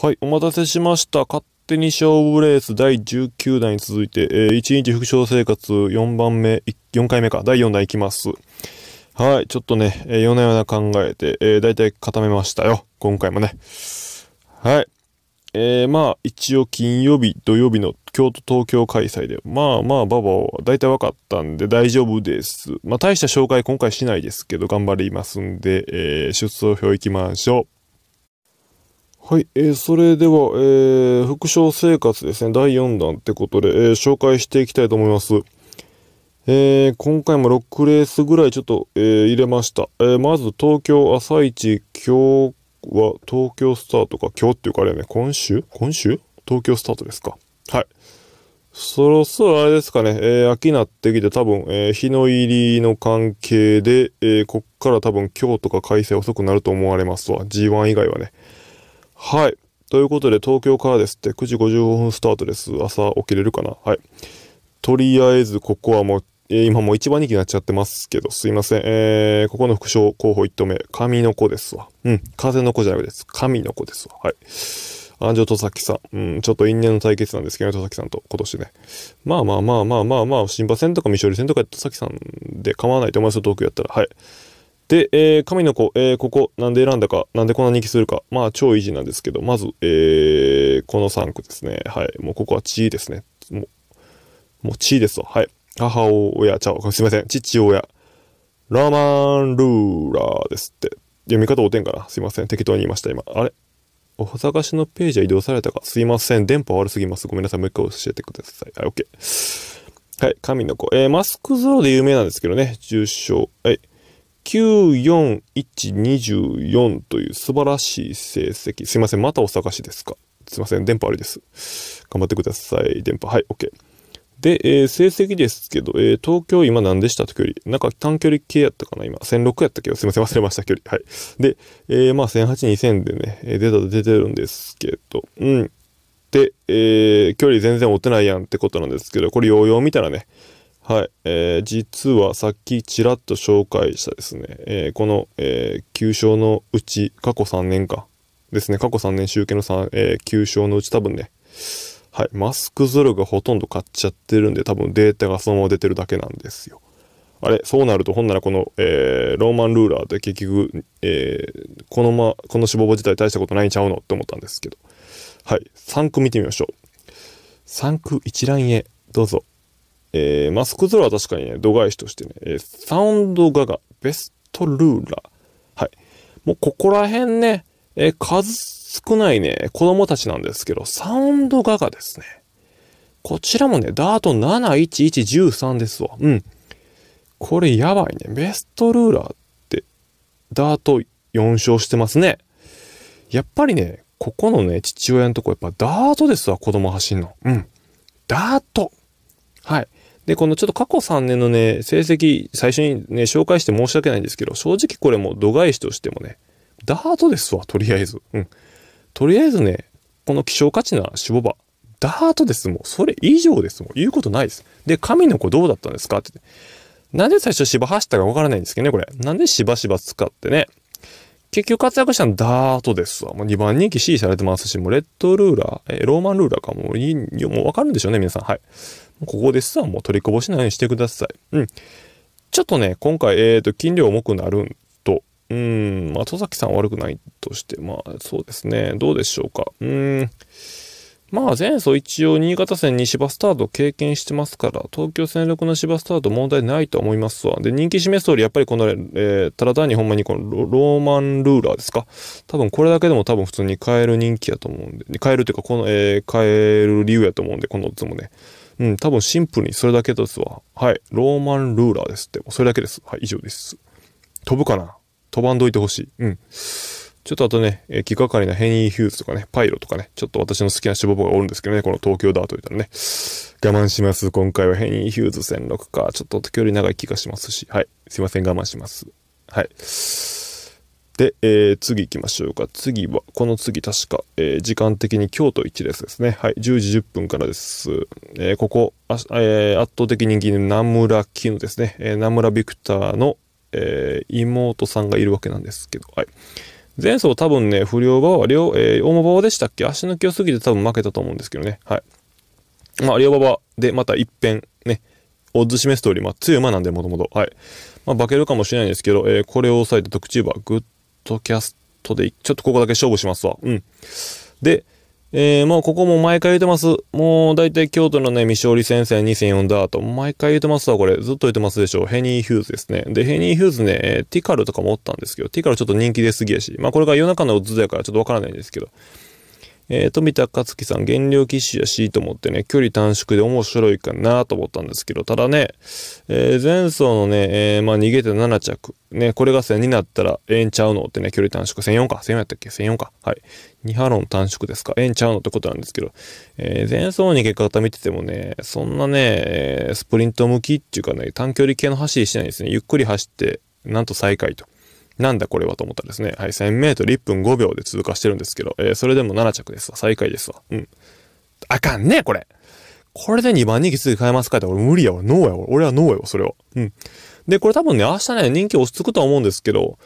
はい、お待たせしました。勝手に勝負レース第19弾に続いて、えー、1日副賞生活4番目、4回目か、第4弾いきます。はい、ちょっとね、えー、夜な夜な考えて、えー、大体固めましたよ。今回もね。はい。えー、まあ、一応金曜日、土曜日の京都、東京開催で、まあまあ、ババは大体分かったんで大丈夫です。まあ、大した紹介今回しないですけど、頑張りますんで、えー、出走表いきましょう。はい、えー、それでは、えー、副賞生活ですね、第4弾ってことで、えー、紹介していきたいと思います。えー、今回も6レースぐらいちょっと、えー、入れました。えー、まず東京朝市、今日は東京スタートか、今日っていうかあれね、今週今週東京スタートですか。はい。そろそろあれですかね、えー、秋になってきて多分、えー、日の入りの関係で、えー、こっから多分今日とか開催遅くなると思われますわ。G1 以外はね。はい。ということで、東京からですって、9時55分スタートです。朝起きれるかなはい。とりあえず、ここはもう、え今もう一番人気になっちゃってますけど、すいません。えー、ここの副賞候補1投目、神の子ですわ。うん、風の子じゃなくてです。神の子ですわ。はい。安城戸崎さん。うん、ちょっと因縁の対決なんですけど、ね、戸崎さんと今年ね。まあまあまあまあまあまあ、新馬戦とか未勝利戦とか戸崎さんで構わないと思いますよ、東京やったら。はい。で、えー、神の子、えー、ここ、なんで選んだか、なんでこんな人気するか。まあ、超維持なんですけど、まず、えー、この3区ですね。はい。もうここは地位ですね。もう、もう地ですわ。はい。母親、ちゃう、すいません。父親。ラーマンルーラーですって。読み方おてんかなすいません。適当に言いました、今。あれお探しのページは移動されたかすいません。電波悪すぎます。ごめんなさい。もう一回教えてください。はい、OK。はい、神の子。えー、マスクゾロで有名なんですけどね。重症。はい。9 4 1 2 4という素晴らしい成績。すいません、またお探しですか。すいません、電波ありです。頑張ってください。電波、はい、OK。で、えー、成績ですけど、えー、東京今何でしたと距離なんか短距離系やったかな今。1006やったけど、すいません、忘れました、距離。はい。で、えー、まあ1 8 2000でね、出た、出てるんですけど、うん。で、えー、距離全然追ってないやんってことなんですけど、これヨーヨー見たらね、はい、えー、実はさっきちらっと紹介したですね、えー、この、えー、9勝のうち過去3年かですね、過去3年集計の3、えー、9勝のうち多分ね、はい、マスクゾロがほとんど買っちゃってるんで、多分データがそのまま出てるだけなんですよ。あれ、そうなると、ほんならこの、えー、ローマンルーラーって結局、えー、このま、この死亡母自体大したことないんちゃうのって思ったんですけど。はい、3区見てみましょう。3区一覧へ、どうぞ。えー、マスクゾロは確かにね、度外視としてね、えー、サウンドガガ、ベストルーラー。はい。もうここら辺ね、えー、数少ないね、子供たちなんですけど、サウンドガガですね。こちらもね、ダート71113ですわ。うん。これやばいね。ベストルーラーって、ダート4勝してますね。やっぱりね、ここのね、父親のとこ、やっぱダートですわ、子供走んの。うん。ダート。はい。で、このちょっと過去3年のね、成績、最初にね、紹介して申し訳ないんですけど、正直これも度外視としてもね、ダートですわ、とりあえず。うん。とりあえずね、この希少価値な脂肪場、ダートですもん。それ以上ですもん。言うことないです。で、神の子どうだったんですかって。なんで最初芝走ったかわからないんですけどね、これ。なんでしばしば使ってね、結局活躍したのダートですわ。もう2番人気 C されてますし、もうレッドルーラー、えー、ローマンルーラーかもう、もうわかるんでしょうね、皆さん。はい。ここですわ、もう取りこぼしないようにしてください。うん。ちょっとね、今回、えっ、ー、と、金量重くなるんと、うん、まあ、戸崎さん悪くないとして、まあ、そうですね、どうでしょうか。うん。まあ前走一応新潟戦に芝スタート経験してますから、東京戦力の芝スタート問題ないと思いますわ。で、人気示す通り、やっぱりこの、えー、ただ単にほんまにこのローマンルーラーですか。多分これだけでも多分普通に買える人気やと思うんで、買えるというか、この、えー、買える理由やと思うんで、この図もね。うん、多分シンプルにそれだけですわ。はい。ローマンルーラーですって。それだけです。はい、以上です。飛ぶかな飛ばんどいてほしい。うん。ちょっとあとね、えー、気がかりなヘニー・ヒューズとかね、パイロとかね、ちょっと私の好きなシボボがおるんですけどね、この東京ダート言ったらね、我慢します。今回はヘニー・ヒューズ戦6か。ちょっと距離長い気がしますし、はい。すいません、我慢します。はい。で、えー、次行きましょうか。次は、この次確か、えー、時間的に京都1列ですね。はい、10時10分からです。えー、ここ、あえー、圧倒的人気の南村絹ですね。えー、南村ビクターの、えー、妹さんがいるわけなんですけど、はい。前走多分ね、不良馬は、両、えー、重馬場でしたっけ足抜きをすぎて多分負けたと思うんですけどね。はい。まあ、両馬場でまた一変、ね、オッズ示す通り、まあ、強い馬なんで、もともと。はい。まあ、化けるかもしれないんですけど、えー、これを抑えて特注馬、グッドキャストで、ちょっとここだけ勝負しますわ。うん。で、えー、もうここも毎回言うてます。もう大体京都のね、未勝利先生2004だと、毎回言うてますわ、これ。ずっと言ってますでしょう。ヘニー・ヒューズですね。で、ヘニー・ヒューズね、えー、ティカルとかもおったんですけど、ティカルちょっと人気出すぎやし、まあこれが夜中のオッズだからちょっとわからないんですけど、えー、富田克樹さん、減量騎士やしいと思ってね、距離短縮で面白いかなと思ったんですけど、ただね、えー、前走のね、えー、まあ逃げて7着、ね、これが1000になったらええんちゃうのってね、距離短縮、1004か、1004やったっけ ?1004 か。はい。2波論短縮ですかええんちゃうのってことなんですけど、えー、前走に結果方見ててもね、そんなね、スプリント向きっていうかね、短距離系の走りしてないんですね。ゆっくり走って、なんと最下位と。なんだこれはと思ったですね。はい、1000メートル1分5秒で通過してるんですけど、えー、それでも7着ですわ。最下位ですわ。うん。あかんね、これ。これで2番人気次買えますかって俺無理やわ。ノーやわ。俺はノーやわ、それは。うん。で、これ多分ね、明日ね、人気落ち着くとは思うんですけど、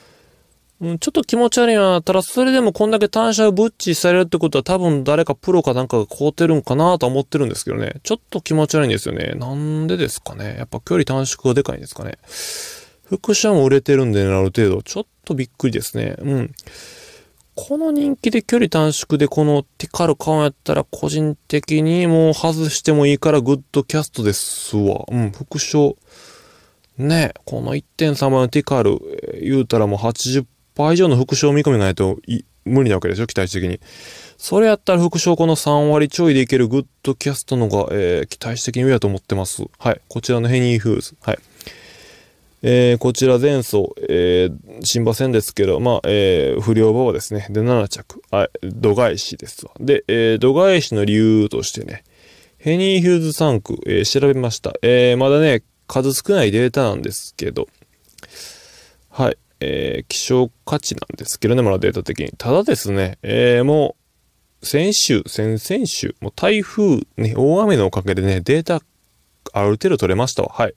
うん、ちょっと気持ち悪いな。ただ、それでもこんだけ単車をブッチされるってことは多分誰かプロかなんかが凍ってるんかなと思ってるんですけどね。ちょっと気持ち悪いんですよね。なんでですかね。やっぱ距離短縮がでかいんですかね。副車も売れてるんで、ある程度。ちょっとびっくりですね。うん。この人気で距離短縮でこのティカル買うんやったら個人的にもう外してもいいからグッドキャストですわ。うん、副賞。ねこの1.3倍のティカル、言うたらもう80%以上の副賞見込みがないと無理なわけでしょ、期待値的に。それやったら副賞この3割ちょいでいけるグッドキャストのが、えー、期待値的に上だと思ってます。はい。こちらのヘニーフーズ。はい。えー、こちら前走、えー、新馬戦ですけど、まあ、えー、不良馬ですね。で、7着、あ度外視ですわ。で、えー、度外視の理由としてね、ヘニー・ヒューズ3区、えー、調べました。えー、まだね、数少ないデータなんですけど、はい、えー、希少価値なんですけどね、まだデータ的に。ただですね、えー、もう、先週、先々週、もう台風、ね、大雨のおかげでね、データ、ある程度取れましたわ。はい。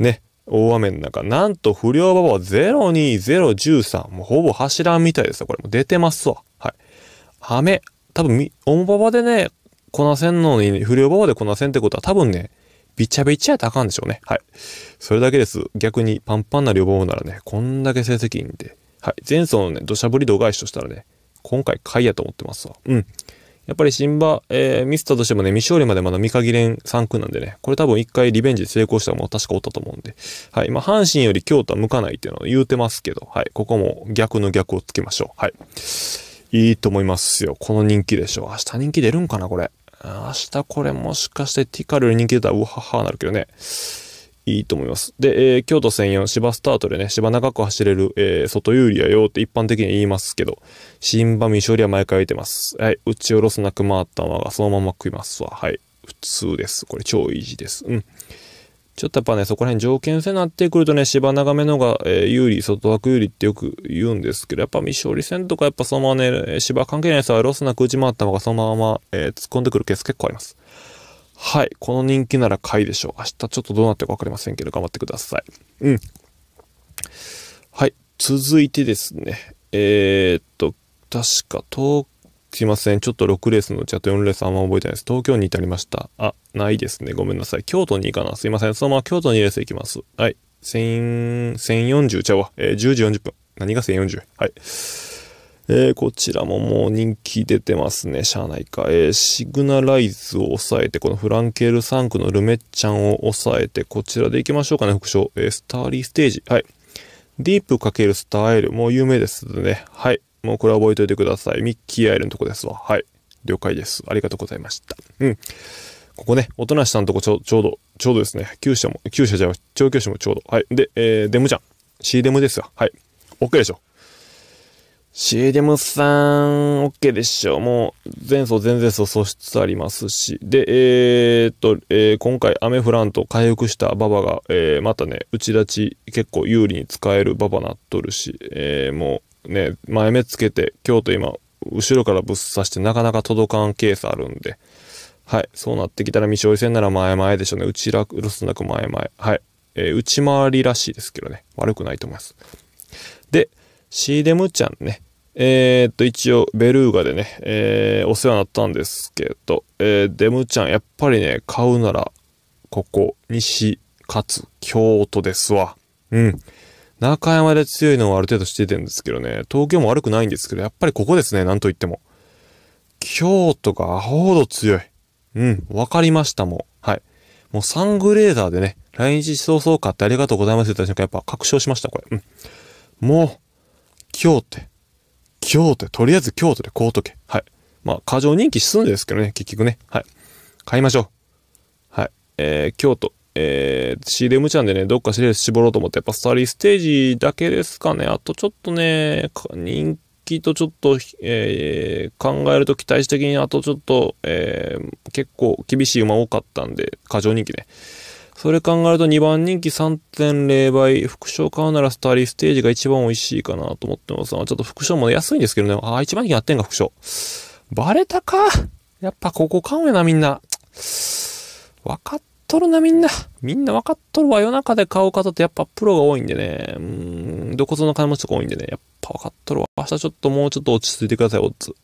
ね。大雨の中、なんと不良馬場02013、もうほぼ柱みたいですよ。これも出てますわ。はい。雨、多分み、大馬場でね、こなせんのに、不良馬場でこなせんってことは多分ね、びちゃびちゃやったらあかんでしょうね。はい。それだけです。逆にパンパンな両方ならね、こんだけ成績いいんで。はい。前走のね、土砂降り度外視としたらね、今回買いやと思ってますわ。うん。やっぱり新馬、えー、ミスターとしてもね、未勝利までまだ見限れん3区なんでね、これ多分一回リベンジ成功したのも確かおったと思うんで、はい。まあ、阪神より京都は向かないっていうのを言うてますけど、はい。ここも逆の逆をつけましょう。はい。いいと思いますよ。この人気でしょう。明日人気出るんかな、これ。明日これもしかしてティカル人気出たらうははなるけどね。いいと思います。で、えー、京都専用芝スタートでね、芝長く走れる、えー、外有利やよって一般的に言いますけど、新馬未勝利は毎回言ってます。はい、打ち下ろすなく回ったまがそのまま食いますわ。はい、普通です。これ超イージーです。うん。ちょっとやっぱね、そこら辺条件性になってくるとね、芝長めのが、えー、有利、外枠有利ってよく言うんですけど、やっぱ未勝利戦とかやっぱそのままね、芝関係ない人はロスなく打ち回った方がそのまま、えー、突っ込んでくるケース結構あります。はい。この人気なら買いでしょう。明日ちょっとどうなってるか分かりませんけど、頑張ってください。うん。はい。続いてですね。えー、っと、確かと、すいません。ちょっと6レースのチャット4レースあんま覚えてないです。東京に至りました。あ、ないですね。ごめんなさい。京都に行かな。すいません。そのまま京都にレース行きます。はい。1000、1040ちゃうわ。えー、10時40分。何が1040はい。えー、こちらももう人気出てますね。しゃあないか。えー、シグナライズを抑えて、このフランケール3区のルメッチャンを抑えて、こちらで行きましょうかね、副賞。えー、スターリーステージ。はい。ディープ×スタイル。もう有名ですね。はい。もうこれ覚えておいてください。ミッキーアイルのとこですわ。はい。了解です。ありがとうございました。うん。ここね、音無さんのとこちょちょうど、ちょうどですね、旧社も、旧社じゃ、調教師もちょうど。はい。で、えー、デムちゃん。C デムですわ。はい。OK でしょ。シデムさん、OK でしょう。もう、前走、前々走、素質ありますし。で、えー、っと、えー、今回、アメフランと回復したババが、えー、またね、打ち立ち、結構有利に使えるババなっとるし、えー、もう、ね、前目つけて、京都今、後ろからぶっ刺して、なかなか届かんケースあるんで、はい、そうなってきたら、未勝利戦なら前々でしょうね。うちら、ロスなく前々。はい、えー、ち回りらしいですけどね、悪くないと思います。シーデムちゃんね。えー、っと、一応、ベルーガでね、えー、お世話になったんですけど、えー、デムちゃん、やっぱりね、買うなら、ここ、西、かつ、京都ですわ。うん。中山で強いのはある程度しててんですけどね、東京も悪くないんですけど、やっぱりここですね、なんと言っても。京都がアホほど強い。うん、わかりましたもん。はい。もうサングレーダーでね、来日早々買ってありがとうございますって言った瞬間やっぱ確証しました、これ。うん。もう、京都。京都。とりあえず京都で買うとけ。はい。まあ、過剰人気するんですけどね、結局ね。はい。買いましょう。はい。えー、京都。えー、CDM ちゃんでね、どっかシリーズ絞ろうと思って、やっぱスターリーステージだけですかね。あとちょっとね、人気とちょっと、えー、考えると期待値的にあとちょっと、えー、結構厳しい馬多かったんで、過剰人気ね。それ考えると2番人気3.0倍、副賞買うならスターリーステージが一番美味しいかなと思ってます。ちょっと副賞も、ね、安いんですけどね。あ、一番人気あってんが副賞。バレたかやっぱここ買うよな、みんな。わかっとるな、みんな。みんなわかっとるわ。夜中で買う方ってやっぱプロが多いんでね。うん、どこぞの金持ちとか多いんでね。やっぱわかっとるわ。明日ちょっともうちょっと落ち着いてください、オッズ。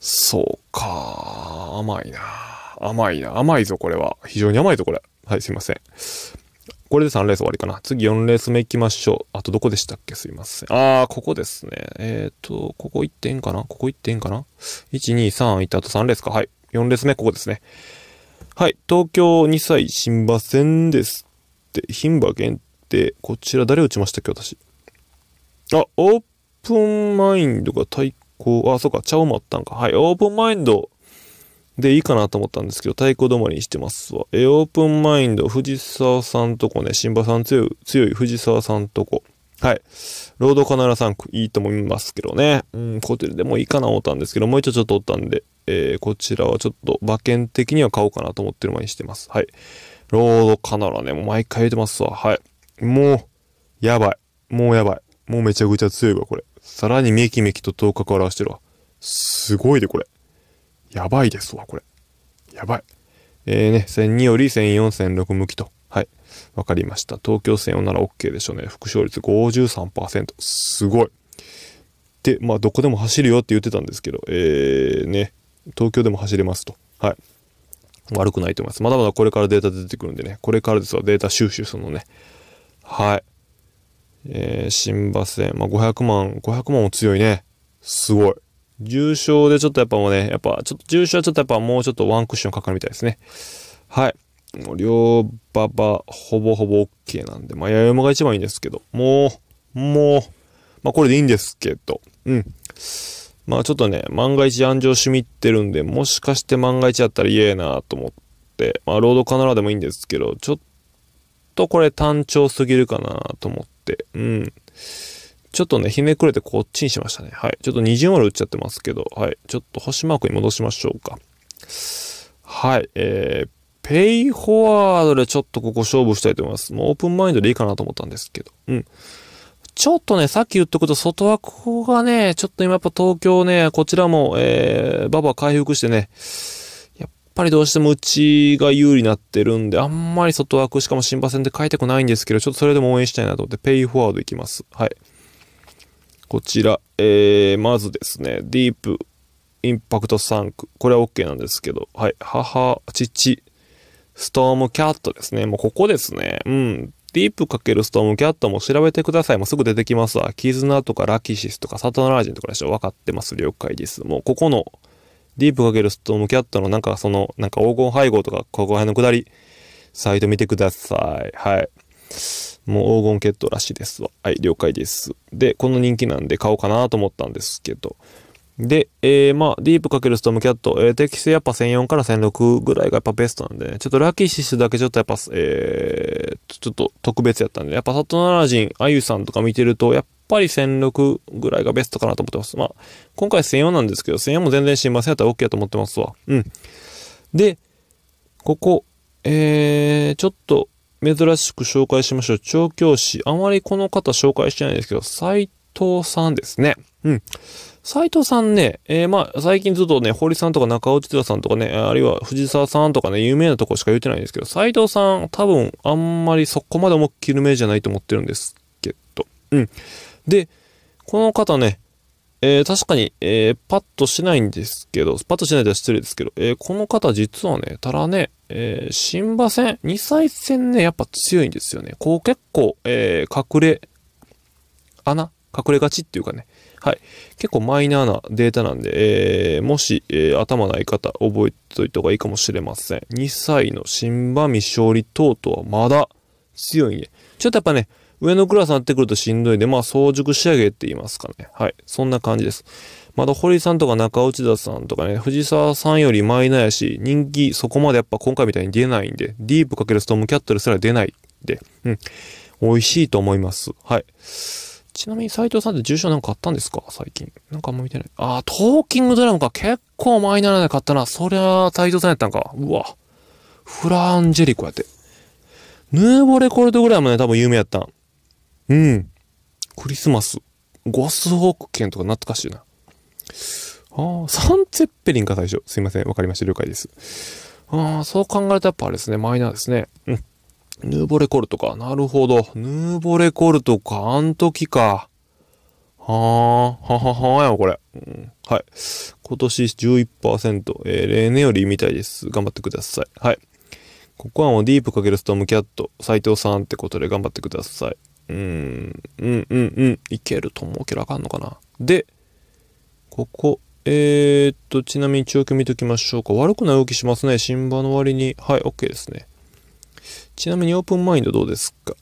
そうか、甘いな。甘いな。甘いぞ、これは。非常に甘いぞ、これ。はい、すいません。これで3レース終わりかな。次4レース目行きましょう。あとどこでしたっけすいません。あー、ここですね。えっ、ー、と、ここ行ってんかなここ行ってんかな ?1、2、3行った後3レースか。はい。4レース目、ここですね。はい。東京2歳新馬戦ですって、牝馬限定。こちら誰打ちましたっけ私。あ、オープンマインドが対抗。あ、そうか。ャオもあったんか。はい。オープンマインド。で、いいかなと思ったんですけど、太鼓止まりにしてますわ。え、オープンマインド、藤沢さんとこね、新馬さん強い、強い藤沢さんとこ。はい。ロードカナラ3区、いいと思いますけどね。うん、ホテルでもいいかな思ったんですけど、もう一度ちょっとおったんで、えー、こちらはちょっと馬券的には買おうかなと思ってる前にしてます。はい。ロードカナラね、もう毎回言れてますわ。はい。もう、やばい。もうやばい。もうめちゃくちゃ強いわ、これ。さらにメキメキと頭角を表してるわ。すごいで、これ。やばいですわ、これ。やばい。えーね、0 2より0 4、線6向きと。はい。わかりました。東京線4なら OK でしょうね。副勝率53%。すごい。で、まあ、どこでも走るよって言ってたんですけど、えー、ね、東京でも走れますと。はい。悪くないと思います。まだまだこれからデータ出てくるんでね、これからですわ、データ収集そのね。はい。えー、新馬戦、まあ、500万、500万も強いね。すごい。重症でちょっとやっぱもうね、やっぱちょっと重症はちょっとやっぱもうちょっとワンクッションかかるみたいですね。はい。もう両馬場ほぼほぼ OK なんで、まあ、ややもが一番いいんですけど、もう、もう、まあ、これでいいんですけど、うん。まあ、ちょっとね、万が一安城しみってるんで、もしかして万が一やったら嫌やなと思って、まあ、ロードカナラでもいいんですけど、ちょっとこれ単調すぎるかなと思って、うん。ちょっとね、ひねくれてこっちにしましたね。はい。ちょっと二重丸打っちゃってますけど、はい。ちょっと星マークに戻しましょうか。はい。えー、ペイフォワードでちょっとここ勝負したいと思います。もうオープンマインドでいいかなと思ったんですけど。うん。ちょっとね、さっき言ったこと外枠がね、ちょっと今やっぱ東京ね、こちらも、えー、ババ回復してね、やっぱりどうしてもうちが有利になってるんで、あんまり外枠しかも新馬戦で変えたくないんですけど、ちょっとそれでも応援したいなと思って、ペイフォワードいきます。はい。こちら、えー、まずですね、ディープインパクトサンク。これは OK なんですけど、はい、母、父、ストームキャットですね。もうここですね。うん。ディープかけるストームキャットも調べてください。もうすぐ出てきますわ。キズナとかラキシスとかサトナラジンとかでしょ。分かってます。了解です。もうここのディープかけるストームキャットのなんかその、なんか黄金配合とか、ここら辺のくだり、サイト見てください。はい。もう黄金ットらしいですわ。はい、了解です。で、この人気なんで買おうかなと思ったんですけど。で、えー、まあ、ディープ×ストームキャット、えー、適正やっぱ1004から1006ぐらいがやっぱベストなんで、ね、ちょっとラッキーシスだけちょっとやっぱ、えー、ちょっと特別やったんで、やっぱサトナラジン、あゆさんとか見てると、やっぱり1006ぐらいがベストかなと思ってます。まあ、今回1004なんですけど、1004も全然新馬戦やったら OK やと思ってますわ。うん。で、ここ、えー、ちょっと、珍しく紹介しましょう。調教師。あまりこの方紹介してないんですけど、斎藤さんですね。うん。斎藤さんね、えー、まあ、最近ずっとね、堀さんとか中内寺さんとかね、あるいは藤沢さんとかね、有名なとこしか言ってないんですけど、斎藤さん、多分、あんまりそこまで思いっきり目じゃないと思ってるんですけど。うん。で、この方ね、えー、確かに、えー、パッとしないんですけど、パッとしないでは失礼ですけど、えー、この方実はね、たらね、えー、新馬戦、2歳戦ね、やっぱ強いんですよね。こう結構、え隠れ、穴隠れがちっていうかね。はい。結構マイナーなデータなんで、えー、もし、えー、頭ない方、覚えておいた方がいいかもしれません。2歳の新馬未勝利等々はまだ強いん、ね、で。ちょっとやっぱね、上のクラスになってくるとしんどいんで、まあ、早熟仕上げって言いますかね。はい。そんな感じです。まだ堀さんとか中内田さんとかね、藤沢さんよりマイナーやし、人気そこまでやっぱ今回みたいに出ないんで、ディープかけるストームキャットルすら出ないで、うん。美味しいと思います。はい。ちなみに斎藤さんって重賞なんかあったんですか最近。なんかあんま見てない。あー、トーキングドラムか。結構マイナーで買ったな。そりゃ、斎藤さんやったんか。うわ。フランジェリコやって。ヌーボレコルドぐらいもね、多分有名やったん。うん。クリスマス。ゴスホーク券とか懐かしいな。ああ、サンツェッペリンか最初。すいません。わかりました。了解です。ああ、そう考えるとやっぱあれですね。マイナーですね。うん。ヌーボレコルトか。なるほど。ヌーボレコルトか。あん時か。はあ、はははやん、これ、うん。はい。今年11%。えー、例年よりみたいです。頑張ってください。はい。ここはもうディープかけるストームキャット。斎藤さんってことで頑張ってください。うん、うんうんうんいけると思うけどあかんのかなでここえー、っとちなみに中く見ときましょうか悪くない動きしますね新馬の割にはい OK ですねちなみにオープンマインドどうですか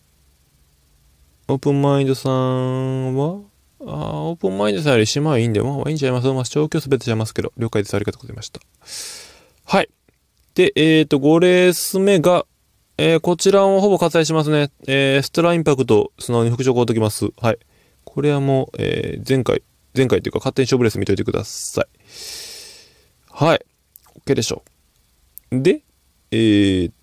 オープンマインドさんはあオープンマインドさんより島はいいんで、まあいいんちゃいますまあ、調教すべてちゃいますけど、了解です。ありがとうございました。はい。で、えっ、ー、と、5レース目が、えー、こちらもほぼ割愛しますね。えー、ストラインパクト、素直に復職をときます。はい。これはもう、えー、前回、前回というか勝手に勝負レース見といてください。はい。OK でしょう。で、えー、っ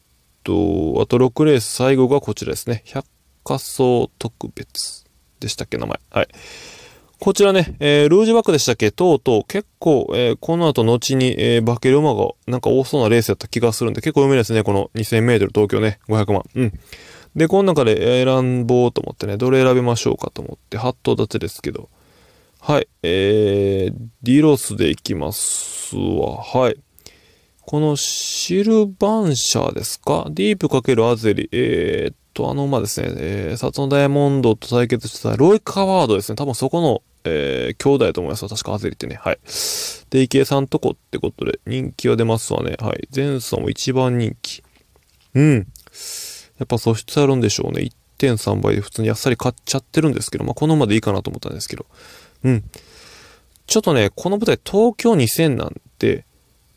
と、あと6レース、最後がこちらですね。百花草特別でしたっけ、名前。はい。こちらね、えー、ルージュバックでしたっけとうとう結構、えー、この後後に、えー、バケル馬がなんか多そうなレースやった気がするんで、結構有名ですね。この2000メートル東京ね、500万。うん。で、この中で選ぼうと思ってね、どれ選びましょうかと思って、ッ頭立ちですけど。はい。えー、ディロスでいきますわ。はい。このシルバンシャーですかディープかけるアゼリ。えー、と、あの馬ですね、えー、サトンダイヤモンドと対決したロイカワードですね。多分そこのえー、兄弟と思います確かアゼリってね。はい。で、池江さんとこってことで、人気は出ますわね。はい。前さも一番人気。うん。やっぱ素質あるんでしょうね。1.3倍で普通にあっさり買っちゃってるんですけど、まあ、このままでいいかなと思ったんですけど。うん。ちょっとね、この舞台、東京2000なんて、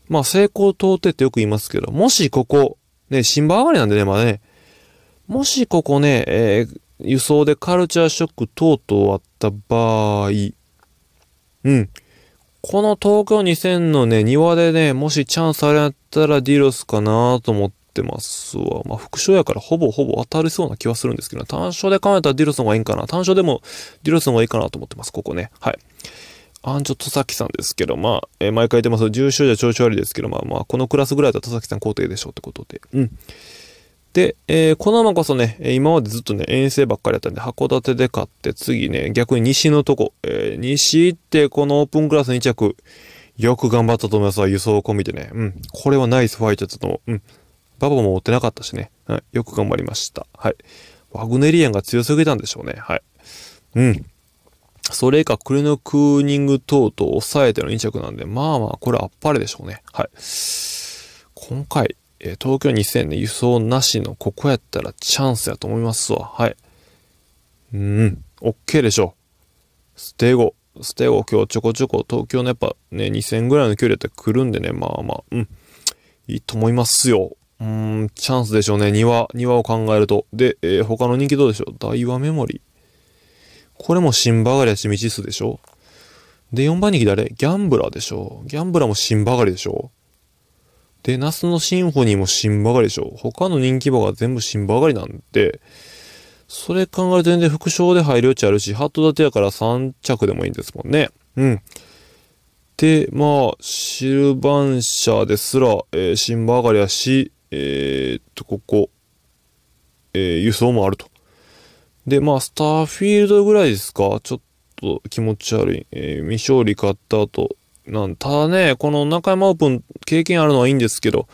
まあ、成功到底ってよく言いますけど、もしここ、ね、新馬上がりなんでね、まだね、もしここね、えー、輸送でカルチャーショック等々あった場合、うん。この東京2000のね、庭でね、もしチャンスあれやったらディロスかなと思ってますわ。まあ、副賞やからほぼほぼ当たりそうな気はするんですけど、単勝で考えたらディロスの方がいいんかな。単勝でもディロスの方がいいかなと思ってます、ここね。はい。アンチョ戸崎さんですけど、まあ、えー、毎回言ってます。重症じゃ調子悪いですけど、まあまあ、このクラスぐらいだと戸崎さん肯定でしょうってことで。うん。で、えー、このままこそね、今までずっとね、遠征ばっかりやったんで、函館で買って、次ね、逆に西のとこ、えー、西行って、このオープンクラス2着、よく頑張ったと思いますわ、輸送込みでね。うん。これはナイスファイトだと思う。うん。ババも追ってなかったしね。はい。よく頑張りました。はい。ワグネリアンが強すぎたんでしょうね。はい。うん。それ以下、クレノクーニング等々抑えての2着なんで、まあまあ、これあっぱれでしょうね。はい。今回、え東京2000ね、輸送なしのここやったらチャンスやと思いますわ。はい。うん、OK でしょ。ステゴ、ステゴ今日ちょこちょこ東京のやっぱね、2000ぐらいの距離やったら来るんでね、まあまあ、うん、いいと思いますよ。うん、チャンスでしょうね。庭、庭を考えると。で、えー、他の人気どうでしょうイワメモリー。これも新ばかりやし未知数でしょで、4番人気誰ギャンブラーでしょギャンブラーも新ばかりでしょで、ナスのシンフォニーも新ばかりでしょ。他の人気馬が全部新ばかりなんで、それ考えると全然副賞で入る余地あるし、ハット立てやから3着でもいいんですもんね。うん。で、まあ、シルバン社ですら、えー、新馬上がりやし、えー、っと、ここ、えー、輸送もあると。で、まあ、スターフィールドぐらいですかちょっと気持ち悪い。えー、未勝利買った後、なんただね、この中山オープン経験あるのはいいんですけど、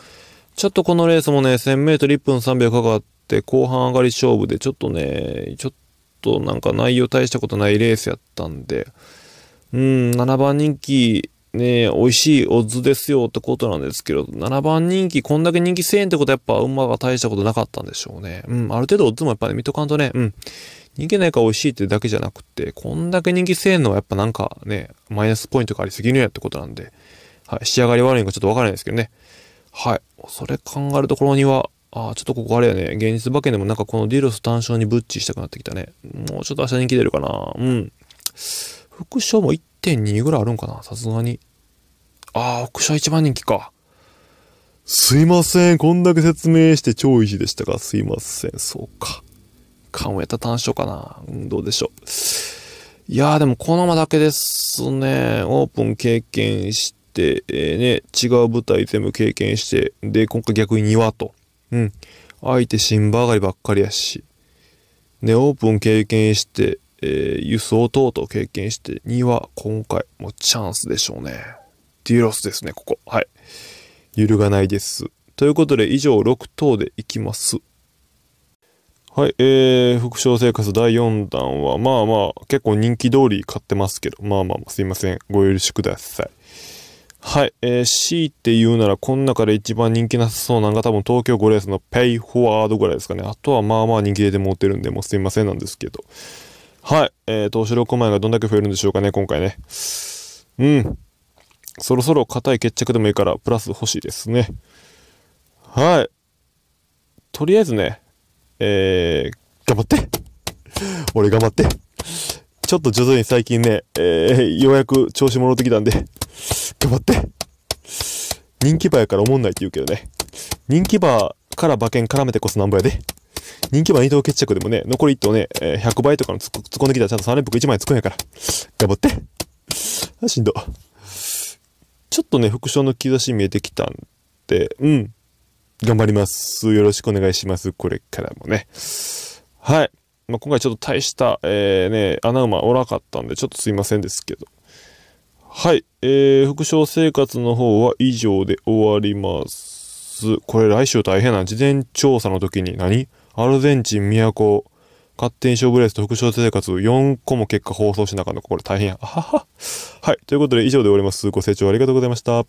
ちょっとこのレースもね、1000m1 分3秒かかって、後半上がり勝負で、ちょっとね、ちょっとなんか内容大したことないレースやったんで、うん、7番人気、ね、美味しいオッズですよってことなんですけど、7番人気、こんだけ人気1000円ってことはやっぱ馬が大したことなかったんでしょうね。うん、ある程度オッズもやっぱり、ね、見とかんとね、うん。人気ないから美味しいってだけじゃなくて、こんだけ人気性能はやっぱなんかね、マイナスポイントがありすぎるんやってことなんで、はい、仕上がり悪いのかちょっとわからないですけどね。はい。それ考えるところには、ああ、ちょっとここあれやね。現実化けでもなんかこのディロス単勝にブッチしたくなってきたね。もうちょっと明日人気出るかな。うん。副賞も1.2ぐらいあるんかなさすがに。ああ、副賞1番人気か。すいません。こんだけ説明して超意地でしたが、すいません。そうか。間をやった短所かな。うん、どうでしょう。いやーでもこのままだけですね。オープン経験して、えー、ね、違う舞台全部経験して、で、今回逆に庭と。うん。相手新ばかりばっかりやし。ね、オープン経験して、えー、輸送等々経験して、は今回、もうチャンスでしょうね。デュロスですね、ここ。はい。揺るがないです。ということで、以上6等でいきます。はい、えー、副賞生活第4弾は、まあまあ、結構人気通り買ってますけど、まあまあ、すいません。ご許しください。はい、えー、強いて言うなら、この中で一番人気なさそうなのが多分東京5レースのペイフォワードぐらいですかね。あとはまあまあ人気出て持ってるんで、もうすいませんなんですけど。はい、えー、投資6枚がどんだけ増えるんでしょうかね、今回ね。うん。そろそろ硬い決着でもいいから、プラス欲しいですね。はい。とりあえずね、えー、頑張って。俺頑張って。ちょっと徐々に最近ね、えー、ようやく調子戻ってきたんで、頑張って。人気馬やから思んないって言うけどね。人気馬から馬券絡めてこそなんぼやで。人気馬2等決着でもね、残り1頭ね、えー、100倍とかの突っ込んできたらちゃんと3連服1枚突くんやから。頑張って。あ、しんど。ちょっとね、副賞の兆し見えてきたんで、うん。頑張ります。よろしくお願いします。これからもね。はい。まあ、今回ちょっと大した、えー、ね、穴馬おらかったんで、ちょっとすいませんですけど。はい。えー、副賞生活の方は以上で終わります。これ来週大変な。事前調査の時に何アルゼンチン、都、勝手に勝負レースと副賞生活4個も結果放送しなかったのこれ大変や。あはは。はい。ということで以上で終わります。ご清聴ありがとうございました。